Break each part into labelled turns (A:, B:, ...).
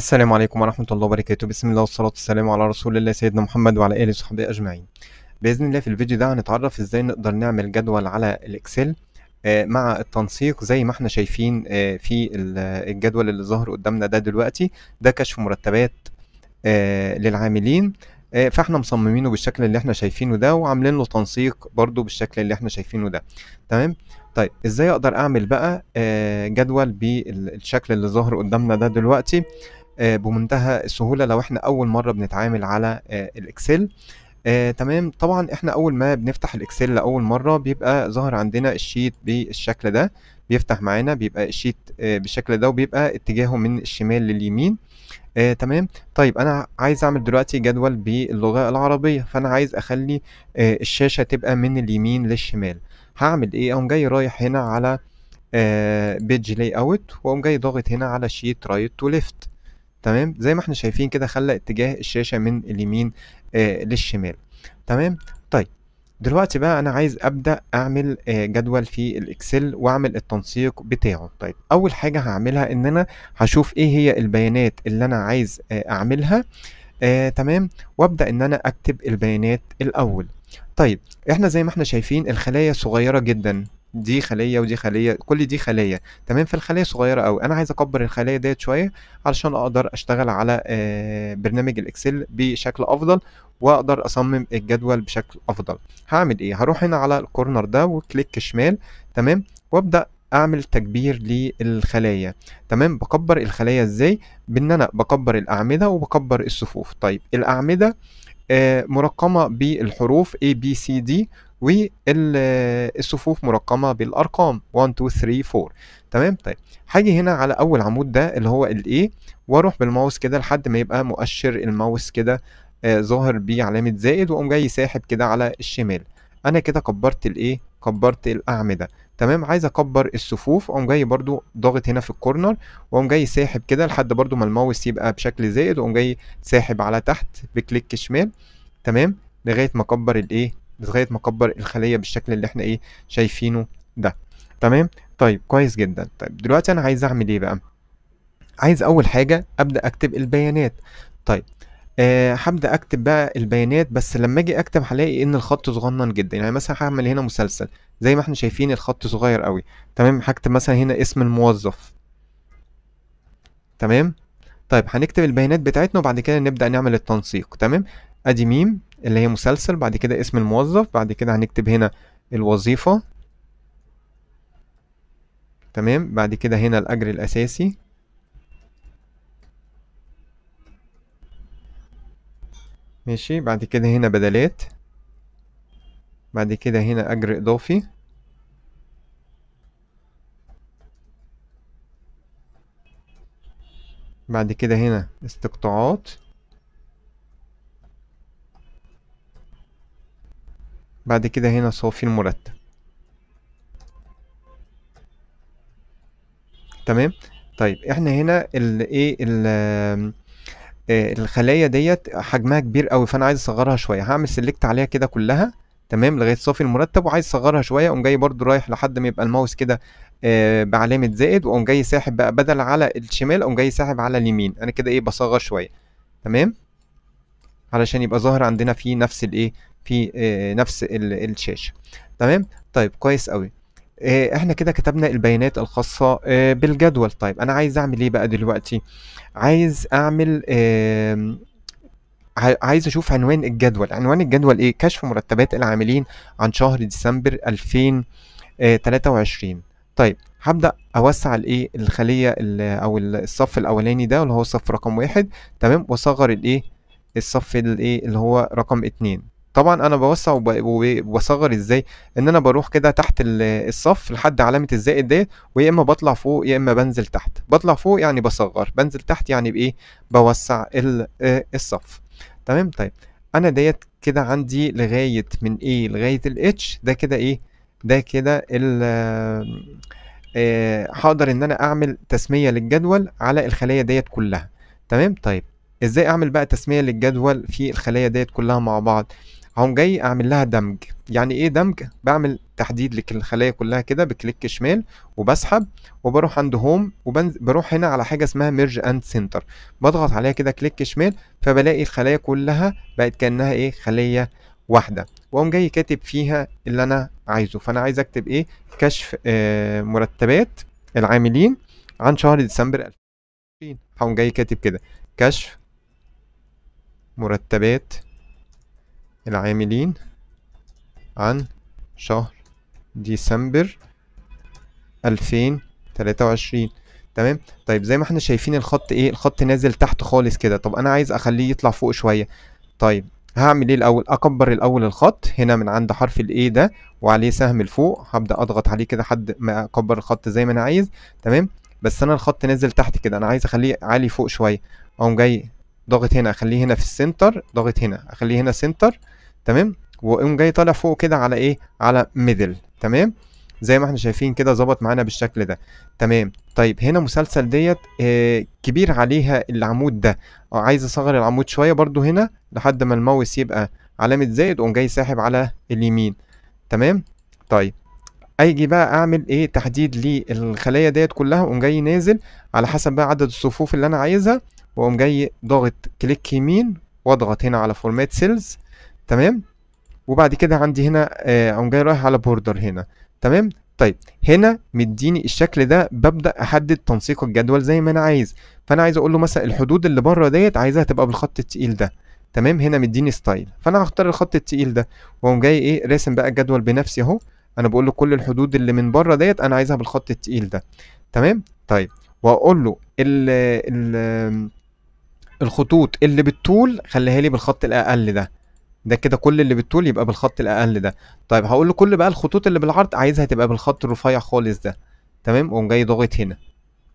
A: السلام عليكم ورحمة الله وبركاته بسم الله والصلاة والسلام على رسول الله سيدنا محمد وعلى آله وصحبه أجمعين بإذن الله في الفيديو ده هنتعرف إزاي نقدر نعمل جدول على الإكسل آه، مع التنسيق زي ما احنا شايفين آه، في الجدول اللي ظهر قدامنا ده دلوقتي ده كشف مرتبات آه، للعاملين فاحنا مصممينه بالشكل اللي احنا شايفينه ده وعاملين له تنسيق برضو بالشكل اللي احنا شايفينه ده تمام طيب ازاي اقدر اعمل بقى جدول بالشكل اللي ظاهر قدامنا ده دلوقتي آه، بمنتهى السهوله لو احنا اول مره بنتعامل على آه، الاكسل آه، تمام طبعا احنا اول ما بنفتح الاكسل لاول مره بيبقى ظاهر عندنا الشيت بالشكل ده بيفتح معانا بيبقى الشيت آه بالشكل ده وبيبقى اتجاهه من الشمال لليمين آه، تمام طيب انا عايز اعمل دلوقتي جدول باللغه العربيه فانا عايز اخلي آه الشاشه تبقى من اليمين للشمال هعمل ايه اقوم جاي رايح هنا على آه بيج لاي اوت واقوم جاي ضاغط هنا على شيت رايت تو ليفت تمام زي ما احنا شايفين كده خلى اتجاه الشاشة من اليمين آه للشمال تمام طيب دلوقتي بقى انا عايز ابدا اعمل آه، جدول في الاكسل واعمل التنسيق بتاعه طيب اول حاجه هعملها ان انا هشوف ايه هي البيانات اللي انا عايز آه، اعملها آه، تمام وابدا ان انا اكتب البيانات الاول طيب احنا زي ما احنا شايفين الخلايا صغيره جدا دي خليه ودي خليه كل دي خليه تمام فالخليه صغيره قوي انا عايز اكبر الخليه ديت شويه علشان اقدر اشتغل على آه، برنامج الاكسل بشكل افضل واقدر اصمم الجدول بشكل افضل هعمل ايه هروح هنا على الكورنر ده وكليك شمال تمام وابدا اعمل تكبير للخلايا تمام بكبر الخلايا ازاي بان انا بكبر الاعمده وبكبر الصفوف طيب الاعمده آه، مرقمه بالحروف A B C D والصفوف مرقمه بالارقام 1 2 3 4 تمام طيب هاجي هنا على اول عمود ده اللي هو الايه واروح بالماوس كده لحد ما يبقى مؤشر الماوس كده آه، ظاهر بيه علامه زائد واقوم جاي ساحب كده على الشمال انا كده كبرت الايه كبرت الاعمده تمام عايز اكبر الصفوف اقوم جاي برده ضاغط هنا في الكورنر واقوم جاي ساحب كده لحد برده ما الماوس يبقى بشكل زائد واقوم جاي ساحب على تحت بكليك شمال تمام لغايه ما اكبر الايه لغايه ما اكبر الخليه بالشكل اللي احنا ايه شايفينه ده تمام طيب كويس جدا طيب دلوقتي انا عايز اعمل ايه بقى عايز اول حاجه ابدا اكتب البيانات طيب أه هبدا اكتب بقى البيانات بس لما اجي اكتب هلاقي ان الخط صغنن جدا يعني مثلا هعمل هنا مسلسل زي ما احنا شايفين الخط صغير قوي تمام هكتب مثلا هنا اسم الموظف تمام طيب هنكتب البيانات بتاعتنا وبعد كده نبدا نعمل التنسيق تمام ادي ميم اللي هي مسلسل بعد كده اسم الموظف بعد كده هنكتب هنا الوظيفة تمام بعد كده هنا الأجر الأساسي ماشي بعد كده هنا بدلات بعد كده هنا أجر إضافي بعد كده هنا استقطاعات بعد كده هنا صافي المرتب تمام طيب احنا هنا الايه آه، الخلايا ديت حجمها كبير قوي فانا عايز اصغرها شويه هعمل سيلكت عليها كده كلها تمام لغايه صافي المرتب وعايز اصغرها شويه اقوم جاي برده رايح لحد ما يبقى الماوس كده آه، بعلامه زائد واقوم جاي ساحب بقى بدل على الشمال اقوم جاي ساحب على اليمين انا كده ايه بصغر شويه تمام علشان يبقى ظاهر عندنا فيه نفس الايه في آه، نفس الشاشه تمام طيب كويس قوي آه، احنا كده كتبنا البيانات الخاصة آه، بالجدول طيب انا عايز اعمل ايه بقى دلوقتي عايز اعمل عايز اشوف عنوان الجدول عنوان الجدول ايه كشف مرتبات العاملين عن شهر ديسمبر 2023 طيب هبدأ اوسع الايه الخلية او الصف الاولاني ده اللي هو صف رقم واحد تمام واصغر الايه الصف الايه اللي هو رقم اتنين طبعًا أنا بوسع وبصغر إزاي، إن أنا بروح كده تحت الصف لحد علامة الزائد ديت ويا إما بطلع فوق يا إما بنزل تحت، بطلع فوق يعني بصغر بنزل تحت يعني بإيه، بوسع آه، الصف تمام، طيب أنا ديت كده عندي لغاية من A إيه؟ لغاية الاتش ده كده إيه، ده كده ال آمم إن أنا أعمل تسمية للجدول على الخلايا ديت كلّها تمام، طيب إزاي أعمل بقى تسمية للجدول في الخلايا ديت كلّها مع بعض؟ هقوم جاي اعمل لها دمج يعني ايه دمج بعمل تحديد للخلايا كلها كده بكليك شمال وبسحب وبروح عند هوم وبروح هنا على حاجه اسمها ميرج اند سنتر بضغط عليها كده كليك شمال فبلاقي الخلايا كلها بقت كانها ايه خليه واحده واقوم جاي كاتب فيها اللي انا عايزه فانا عايز اكتب ايه كشف آه مرتبات العاملين عن شهر ديسمبر 2020 هقوم جاي كاتب كده كشف مرتبات العاملين عن شهر ديسمبر 2023 تمام طيب زي ما احنا شايفين الخط ايه الخط نازل تحت خالص كده طب انا عايز اخليه يطلع فوق شويه طيب هعمل ايه الاول اكبر الاول الخط هنا من عند حرف الاي ده وعليه سهم لفوق هبدا اضغط عليه كده حد ما اكبر الخط زي ما انا عايز تمام بس انا الخط نازل تحت كده انا عايز اخليه عالي فوق شويه اقوم جاي ضاغط هنا اخليه هنا في السنتر ضاغط هنا اخليه هنا سنتر تمام واقوم جاي طالع فوق كده على ايه على ميدل تمام زي ما احنا شايفين كده ظبط معانا بالشكل ده تمام طيب هنا مسلسل ديت آه كبير عليها العمود ده آه، عايز اصغر العمود شويه برده هنا لحد ما الماوس يبقى علامه زائد اقوم جاي ساحب على اليمين تمام طيب اجي بقى اعمل ايه تحديد للخلايا ديت كلها اقوم جاي نازل على حسب بقى عدد الصفوف اللي انا عايزها واقوم جاي ضاغط كليك يمين واضغط هنا على فورمات سيلز تمام وبعد كده عندي هنا آه، اقوم جاي رايح على بوردر هنا تمام طيب هنا مديني الشكل ده ببدا احدد تنسيق الجدول زي ما انا عايز فانا عايز اقول له مثلا الحدود اللي بره ديت عايزها تبقى بالخط التقيل ده تمام هنا مديني ستايل فانا هختار الخط التقيل ده واقوم جاي ايه راسم بقى الجدول بنفسي اهو انا بقول له كل الحدود اللي من بره ديت انا عايزها بالخط التقيل ده تمام طيب واقول له ال ال الخطوط اللي بالطول خليها لي بالخط الاقل ده ده كده كل اللي بالطول يبقى بالخط الاقل ده طيب هقول له كل بقى الخطوط اللي بالعرض عايزها تبقى بالخط الرفيع خالص ده تمام واقوم جاي ضاغط هنا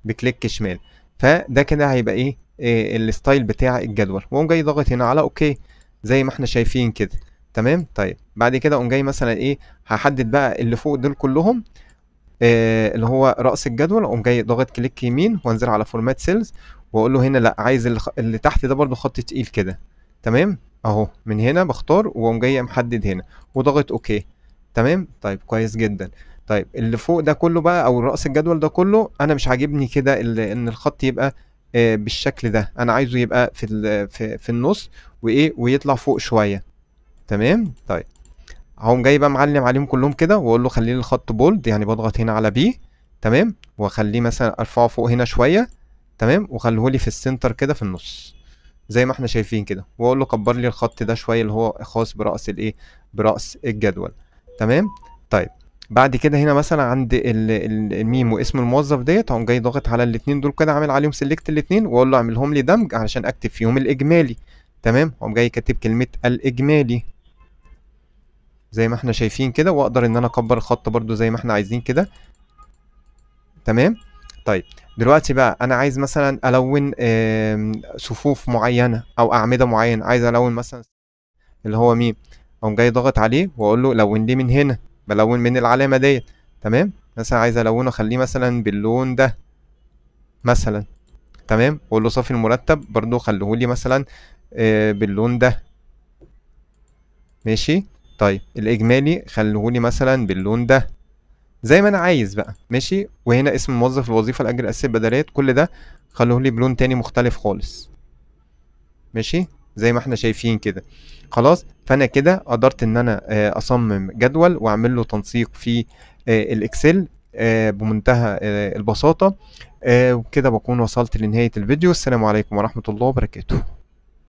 A: بكليك شمال فده كده هيبقى ايه, إيه الستايل بتاع الجدول واقوم جاي ضاغط هنا على اوكي زي ما احنا شايفين كده تمام طيب بعد كده اقوم جاي مثلا ايه هحدد بقى اللي فوق دول كلهم آه اللي هو راس الجدول اقوم جاي ضاغط كليك يمين وانزل على فورمات سيلز واقول له هنا لا عايز اللي تحت ده برضو خط تقيل كده تمام اهو من هنا بختار واقوم جاي محدد هنا وضغط اوكي تمام طيب كويس جدا طيب اللي فوق ده كله بقى او رأس الجدول ده كله انا مش عاجبني كده ان الخط يبقى آه، بالشكل ده انا عايزه يبقى في في, في النص وايه ويطلع فوق شويه تمام طيب هقوم جاي بقى معلم عليهم كلهم كده واقول له خليني الخط بولد يعني بضغط هنا على بي تمام واخليه مثلا ارفعه فوق هنا شويه تمام وخليه لي في السنتر كده في النص زي ما احنا شايفين كده واقول له كبر لي الخط ده شويه اللي هو خاص براس الايه براس الجدول تمام طيب بعد كده هنا مثلا عند الميم واسم الموظف ديت هقوم جاي ضاغط على الاثنين دول كده عامل عليهم سيلكت الاثنين واقول له اعملهم لي دمج علشان اكتب فيهم الاجمالي تمام هقوم جاي كاتب كلمه الاجمالي زي ما احنا شايفين كده واقدر ان انا اكبر الخط برده زي ما احنا عايزين كده تمام طيب دلوقتي بقى انا عايز مثلا الون صفوف معينه او اعمده معينه عايز الون مثلا اللي هو مين اقوم جاي ضاغط عليه واقول له لون لي من هنا بلون من العلامه ديت تمام مثلا عايز الونه اخليه مثلا باللون ده مثلا تمام واقول له صافي المرتب برده خليه لي مثلا آه، باللون ده ماشي طيب الاجمالي خليه لي مثلا باللون ده زي ما انا عايز بقى ماشي وهنا اسم موظف الوظيفه الاجر الاساسي بدلات كل ده خلوه لي بلون تاني مختلف خالص ماشي زي ما احنا شايفين كده خلاص فانا كده قدرت ان انا آه، اصمم جدول واعمل له تنسيق في آه، الاكسل آه، بمنتهى البساطه وكده بكون وصلت لنهايه الفيديو السلام عليكم ورحمه الله وبركاته